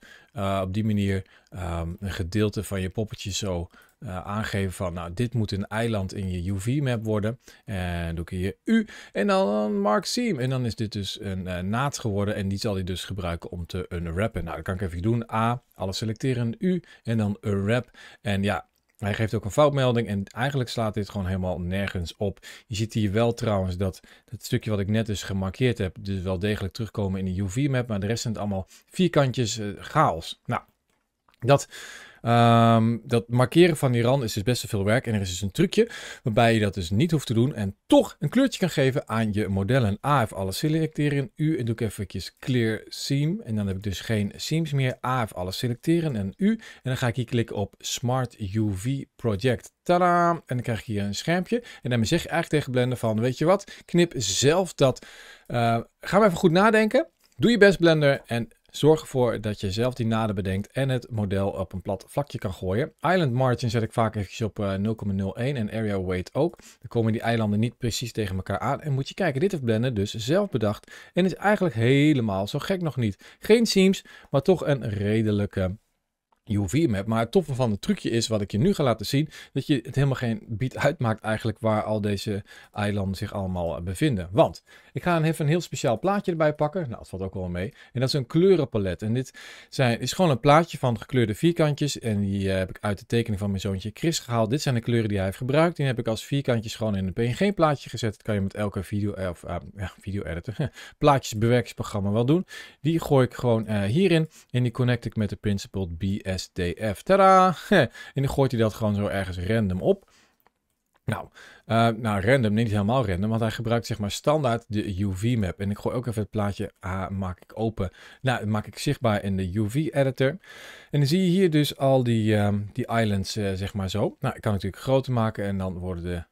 Speaker 1: op die manier ehm, een gedeelte van je poppetje zo eh, aangeven van, nou, dit moet een eiland in je UV-map worden. En doe ik hier U en dan Mark Seam. En dan is dit dus een eh, naad geworden en die zal hij dus gebruiken om te unwrappen. Nou, dat kan ik even doen. A, alles selecteren, U en dan unwrap. En ja, hij geeft ook een foutmelding en eigenlijk slaat dit gewoon helemaal nergens op. Je ziet hier wel trouwens dat het stukje wat ik net dus gemarkeerd heb, dus wel degelijk terugkomen in de UV-map, maar de rest zijn het allemaal vierkantjes eh, chaos. Nou, dat Ehm, dat markeren van die rand is dus best wel veel werk. En er is dus een trucje waarbij je dat dus niet hoeft te doen. En toch een kleurtje kan geven aan je modellen. A heeft alles selecteren. U en doe ik even clear seam. En dan heb ik dus geen seams meer. A heeft alles selecteren. En U. En dan ga ik hier klikken op Smart UV Project. Tadaam En dan krijg ik hier een schermpje. En dan zeg je eigenlijk tegen Blender van, weet je wat? Knip zelf dat. Uh, ga maar even goed nadenken. Doe je best Blender en Zorg ervoor dat je zelf die naden bedenkt en het model op een plat vlakje kan gooien. Island margin zet ik vaak eventjes op 0,01 eh, en area weight ook. Dan komen die eilanden niet precies tegen elkaar aan. En moet je kijken, dit heeft Blender dus zelf bedacht en is eigenlijk helemaal zo gek nog niet. Geen seams, maar toch een redelijke UV map. Maar het toffe van het trucje is, wat ik je nu ga laten zien, dat je het helemaal geen bied uitmaakt eigenlijk waar al deze eilanden zich allemaal eh, bevinden. Want ik ga even een heel speciaal plaatje erbij pakken. Nou, dat valt ook wel mee. En dat is een kleurenpalet. En dit zijn, is gewoon een plaatje van gekleurde vierkantjes. En die eh, heb ik uit de tekening van mijn zoontje Chris gehaald. Dit zijn de kleuren die hij heeft gebruikt. Die heb ik als vierkantjes gewoon in een PNG plaatje gezet. Dat kan je met elke video, eh, of, ah, video editor, [laughs] plaatjes wel doen. Die gooi ik gewoon hierin. En die connect ik met de Principled BS SDF. Tada! [laughs] En dan gooit hij dat gewoon zo ergens random op. Nou, eh, nou, random, niet helemaal random, want hij gebruikt zeg maar standaard de UV-map. En ik gooi ook even het plaatje A, ah, maak ik open. Nou, maak ik zichtbaar in de UV-editor. En dan zie je hier dus al die, ehm, die islands, eh, zeg maar zo. Nou, ik kan natuurlijk groter maken en dan worden de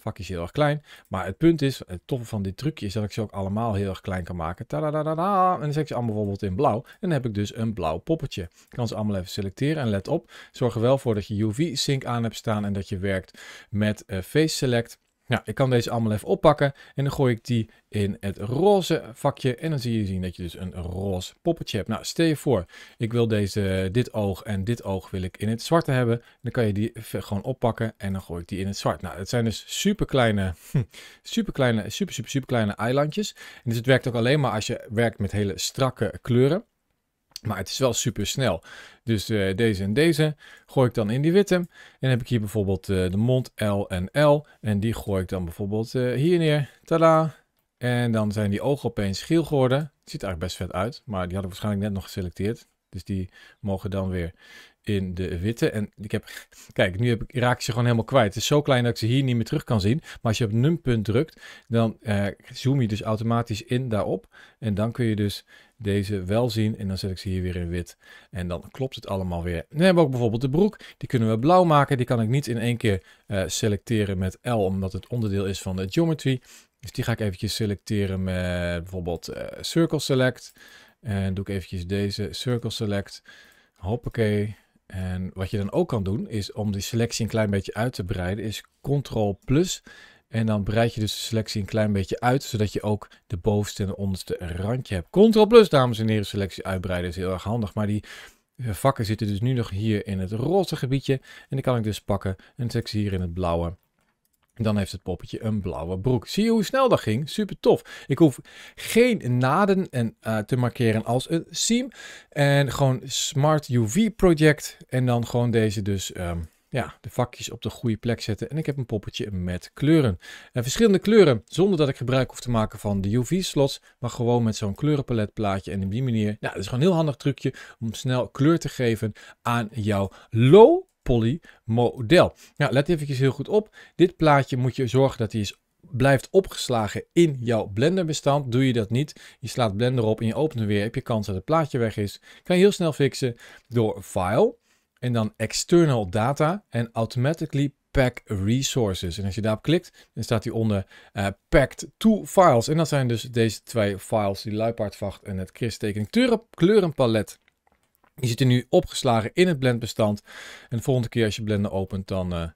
Speaker 1: Vak is heel erg klein. Maar het punt is, het toffe van dit trucje is dat ik ze ook allemaal heel erg klein kan maken. Ta-da-da-da! En dan zet ik ze allemaal bijvoorbeeld in blauw. En dan heb ik dus een blauw poppetje. Ik kan ze allemaal even selecteren. En let op, zorg er wel voor dat je UV-sync aan hebt staan en dat je werkt met eh, Face Select. Nou, ik kan deze allemaal even oppakken en dan gooi ik die in het roze vakje. En dan zie je zien dat je dus een roze poppetje hebt. Nou, stel je voor, ik wil deze, dit oog en dit oog wil ik in het zwarte hebben. Dan kan je die gewoon oppakken en dan gooi ik die in het zwart. Nou, het zijn dus super kleine, [laughs] super kleine, super, super, super kleine eilandjes. En dus het werkt ook alleen maar als je werkt met hele strakke kleuren. Maar het is wel super snel. Dus eh, deze en deze gooi ik dan in die witte. En dan heb ik hier bijvoorbeeld eh, de mond L en L. En die gooi ik dan bijvoorbeeld eh, hier neer. Tada! En dan zijn die ogen opeens geel geworden. ziet er eigenlijk best vet uit. Maar die had ik waarschijnlijk net nog geselecteerd. Dus die mogen dan weer in de witte. En ik heb, [laughs] kijk, nu heb ik, raak ik ze gewoon helemaal kwijt. Het is zo klein dat ik ze hier niet meer terug kan zien. Maar als je op numpunt drukt, dan zoom je dus automatisch in daarop. En dan kun je dus deze wel zien. En dan zet ik ze hier weer in wit. En dan klopt het allemaal weer. Dan hebben we ook bijvoorbeeld de broek. Die kunnen we blauw maken. Die kan ik niet in één keer eh, selecteren met L, omdat het onderdeel is van de geometry. Dus die ga ik eventjes selecteren met bijvoorbeeld uh, circle select. En doe ik eventjes deze circle select. Hoppakee. En wat je dan ook kan doen, is om die selectie een klein beetje uit te breiden, is Ctrl plus. En dan breid je dus de selectie een klein beetje uit, zodat je ook de bovenste en de onderste randje hebt. Ctrl plus, dames en heren, selectie uitbreiden is heel erg handig. Maar die eh, vakken zitten dus nu nog hier in het roze gebiedje. En die kan ik dus pakken en zet hier in het blauwe. En dan heeft het poppetje een blauwe broek. Zie je hoe snel dat ging? Super tof. Ik hoef geen naden en, eh, te markeren als een seam. En gewoon Smart UV Project. En dan gewoon deze dus... Ehm, ja, de vakjes op de goede plek zetten. En ik heb een poppetje met kleuren. En eh, verschillende kleuren, zonder dat ik gebruik hoef te maken van de UV-slots, maar gewoon met zo'n kleurenpaletplaatje. En op die manier, ja dat is gewoon een heel handig trucje om snel kleur te geven aan jouw low poly model. Nou, let even heel goed op. Dit plaatje moet je zorgen dat hij is blijft opgeslagen in jouw Blender bestand. Doe je dat niet, je slaat Blender op en je opent hem weer, heb je kans dat het plaatje weg is. Kan je heel snel fixen door File, en dan External Data en Automatically Pack Resources. En als je daarop klikt, dan staat onder onder eh, Packed to Files. En dat zijn dus deze twee files, die luipaardvacht en het kristtekening kleurenpalet. Die zitten nu opgeslagen in het blendbestand. En de volgende keer als je Blender opent, dan eh,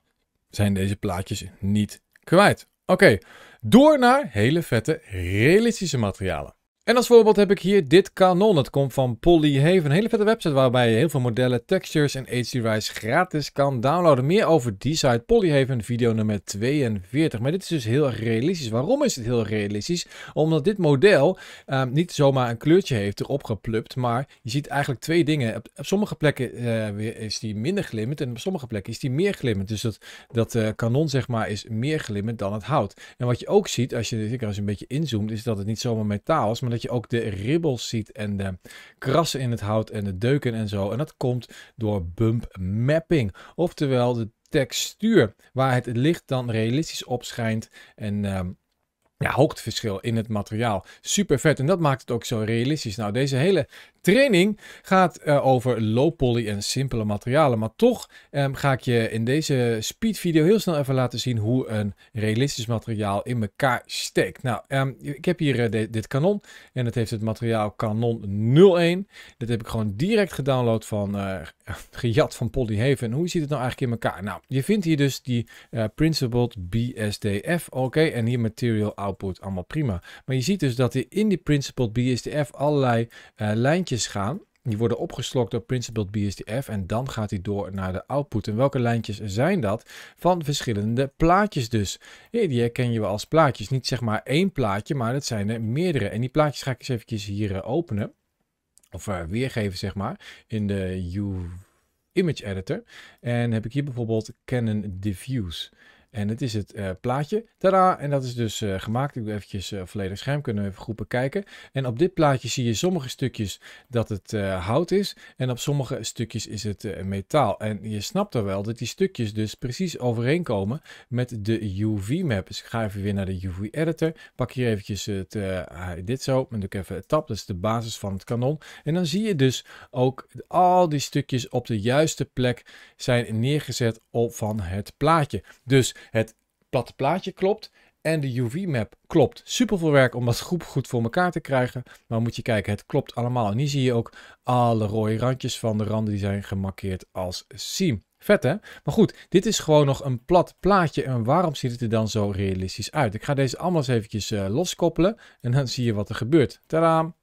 Speaker 1: zijn deze plaatjes niet kwijt. Oké, door naar hele vette realistische materialen. En als voorbeeld heb ik hier dit kanon. Het komt van Haven. een hele vette website waarbij je heel veel modellen, textures en Rise gratis kan downloaden. Meer over die site, Haven, video nummer 42. Maar dit is dus heel erg realistisch. Waarom is het heel realistisch? Omdat dit model ehm, niet zomaar een kleurtje heeft erop geplupt, maar je ziet eigenlijk twee dingen. Op, sommige plekken uh, is die minder glimmend en op sommige plekken is die meer glimmend. Dus dat, dat eh, kanon zeg maar is meer glimmend dan het hout. En wat je ook ziet, als je, als een beetje inzoomt, is dat het niet zomaar metaal is, maar dat je ook de ribbels ziet en de krassen in het hout en de deuken en zo. En dat komt door bump mapping, oftewel de textuur waar het licht dan realistisch op schijnt en... Ehm, ja, hoogteverschil in het materiaal. Super vet en dat maakt het ook zo realistisch. Nou, deze hele training gaat eh, over low poly en simpele materialen. Maar toch ehm, ga ik je in deze speed video heel snel even laten zien hoe een realistisch materiaal in elkaar steekt. Nou, ehm, ik heb hier eh, dit kanon en het heeft het materiaal kanon 01. Dat heb ik gewoon direct gedownload van uh, eh, gejat [laughs] van heaven Hoe ziet het nou eigenlijk in elkaar? Nou, je vindt hier dus die Principled BSDF. Oké, en hier material output, allemaal prima. Maar je ziet dus dat er in die principled BSDF allerlei eh, lijntjes gaan. Die worden opgeslokt door principled BSDF en dan gaat hij door naar de output. En welke lijntjes zijn dat? Van verschillende plaatjes dus. Die herken je wel als plaatjes. Niet zeg maar één plaatje, maar dat zijn er meerdere. En die plaatjes ga ik eens eventjes hier eh, openen. Of eh, weergeven zeg maar. In de U Image Editor. En heb ik hier bijvoorbeeld Canon Diffuse. En het is het eh, plaatje. Tada! En dat is dus eh, gemaakt. Ik doe eventjes uh, volledig scherm. Kunnen we even groepen kijken. En op dit plaatje zie je sommige stukjes dat het hout is. En op sommige stukjes is het metaal. En je snapt dan wel dat die stukjes dus precies overeenkomen met de UV-map. Dus ik ga even weer naar de UV-editor. Pak hier eventjes het, dit zo. En doe ik even tab. Dat is de basis van het kanon. En dan zie je dus ook al die stukjes op de juiste plek zijn neergezet op van het plaatje. Dus het platte plaatje klopt en de UV-map klopt. Super veel werk om dat groep goed voor elkaar te krijgen. Maar moet je kijken, het klopt allemaal. En hier zie je ook alle rode randjes van de randen die zijn gemarkeerd als seam. Vet hè? Maar goed, dit is gewoon nog een plat plaatje. En waarom ziet het er dan zo realistisch uit? Ik ga deze allemaal eens eventjes eh, loskoppelen. En dan zie je wat er gebeurt. Tadaa!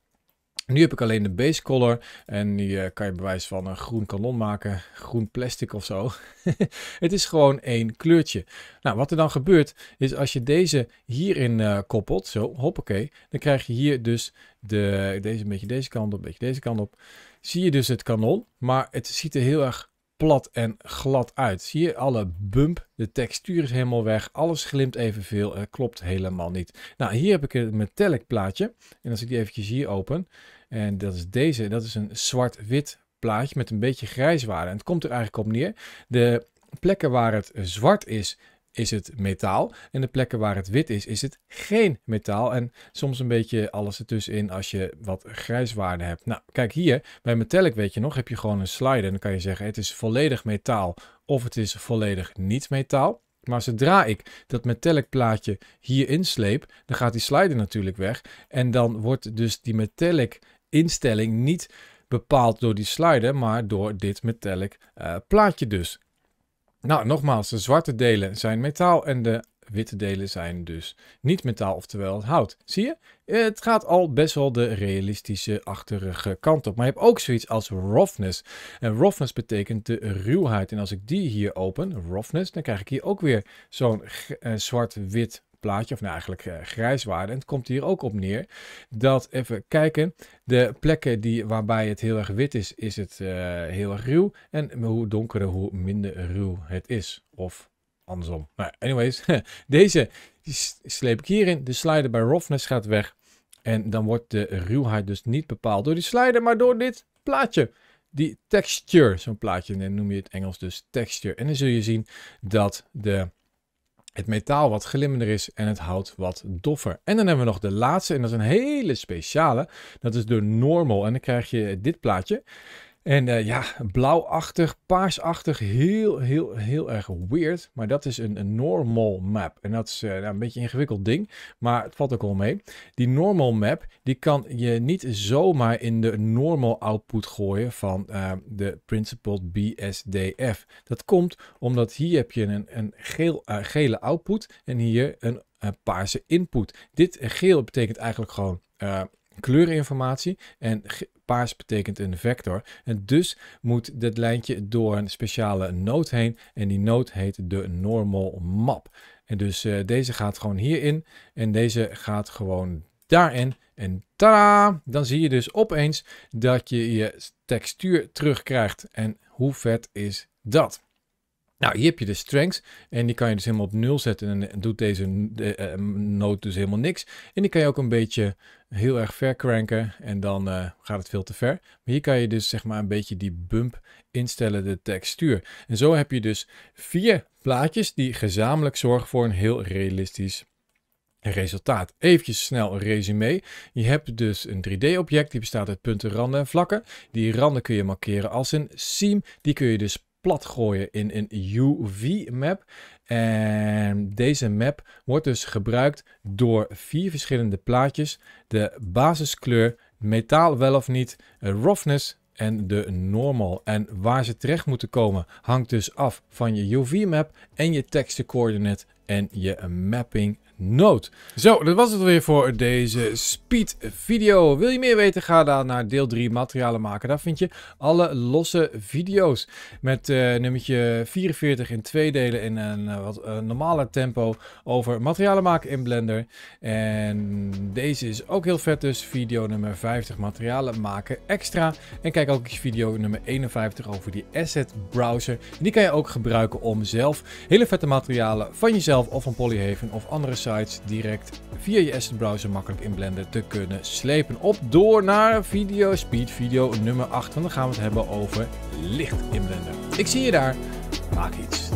Speaker 1: Nu heb ik alleen de base color en die eh, kan je bewijs van een groen kanon maken, groen plastic of zo. [laughs] het is gewoon één kleurtje. Nou, wat er dan gebeurt is als je deze hierin eh, koppelt, zo, hoppakee, dan krijg je hier dus de, deze een beetje deze kant op, een beetje deze kant op. Zie je dus het kanon, maar het ziet er heel erg plat en glad uit. Zie je, alle bump, de textuur is helemaal weg, alles glimt evenveel, het klopt helemaal niet. Nou, hier heb ik een metallic plaatje. En als ik die eventjes hier open, en dat is deze, dat is een zwart-wit plaatje met een beetje grijswaarde. En het komt er eigenlijk op neer. De plekken waar het zwart is, is het metaal. En de plekken waar het wit is, is het geen metaal. En soms een beetje alles ertussenin als je wat grijswaarde hebt. Nou, kijk hier, bij metallic weet je nog, heb je gewoon een slider. En dan kan je zeggen, het is volledig metaal of het is volledig niet metaal. Maar zodra ik dat metallic plaatje hier insleep, dan gaat die slider natuurlijk weg. En dan wordt dus die metallic instelling niet bepaald door die slider, maar door dit metallic eh, plaatje dus. Nou, nogmaals, de zwarte delen zijn metaal en de witte delen zijn dus niet metaal, oftewel hout. Zie je? Het gaat al best wel de realistische achterige kant op. Maar je hebt ook zoiets als roughness. En roughness betekent de ruwheid. En als ik die hier open, roughness, dan krijg ik hier ook weer zo'n eh, zwart-wit plaatje, of nou eigenlijk uh, eh, grijswaarde. En het komt hier ook op neer dat, even kijken, de plekken die, waarbij het heel erg wit is, is het eh, heel erg ruw. En hoe donkerder, hoe minder ruw het is. Of andersom. Maar nou, anyways, [laughs] deze sleep ik hierin. De slider bij roughness gaat weg. En dan wordt de ruwheid dus niet bepaald door die slider, maar door dit plaatje. Die texture, zo'n plaatje noem je het Engels dus texture. En dan zul je zien dat de het metaal wat glimmender is en het hout wat doffer. En dan hebben we nog de laatste en dat is een hele speciale. Dat is de normal en dan krijg je dit plaatje. En eh, ja, blauwachtig, paarsachtig, heel, heel, heel erg weird. Maar dat is een, een normal map. En dat is eh, nou, een beetje een ingewikkeld ding, maar het valt ook wel mee. Die normal map, die kan je niet zomaar in de normal output gooien van eh, de principled BSDF. Dat komt omdat hier heb je een, een geel, gele output en hier een, paarse input. Dit geel betekent eigenlijk gewoon kleurinformatie en Paars betekent een vector. En dus moet dit lijntje door een speciale nood heen. En die nood heet de normal map. En dus eh, deze gaat gewoon hierin. En deze gaat gewoon daarin. En tada! Dan zie je dus opeens dat je je textuur terugkrijgt. En hoe vet is dat? Nou, hier heb je de strengths en die kan je dus helemaal op nul zetten en doet deze de, eh, noot dus helemaal niks. En die kan je ook een beetje heel erg ver cranken en dan eh, gaat het veel te ver. Maar hier kan je dus zeg maar een beetje die bump instellen, de textuur. En zo heb je dus vier plaatjes die gezamenlijk zorgen voor een heel realistisch resultaat. Eventjes snel een resume. Je hebt dus een 3D-object, die bestaat uit punten, randen en vlakken. Die randen kun je markeren als een seam. Die kun je dus plat gooien in een UV-map. En deze map wordt dus gebruikt door vier verschillende plaatjes. De basiskleur, metaal wel of niet, roughness en de normal. En waar ze terecht moeten komen hangt dus af van je UV-map en je coordinate en je mapping nood. Zo, dat was het weer voor deze speed video. Wil je meer weten? Ga dan naar deel 3 materialen maken. Daar vind je alle losse video's met uh, nummertje 44 in twee delen in een eh, wat eh, normale tempo over materialen maken in Blender. En deze is ook heel vet dus, video nummer 50 materialen maken extra. En kijk ook eens video nummer 51 over die asset browser. die kan je ook gebruiken om zelf hele vette materialen van jezelf of van Polyhaven of andere sites direct via je Asset Browser makkelijk in Blender te kunnen slepen. Op door naar video, speed video nummer 8, want dan gaan we het hebben over licht in Blender. Ik zie je daar, maak iets.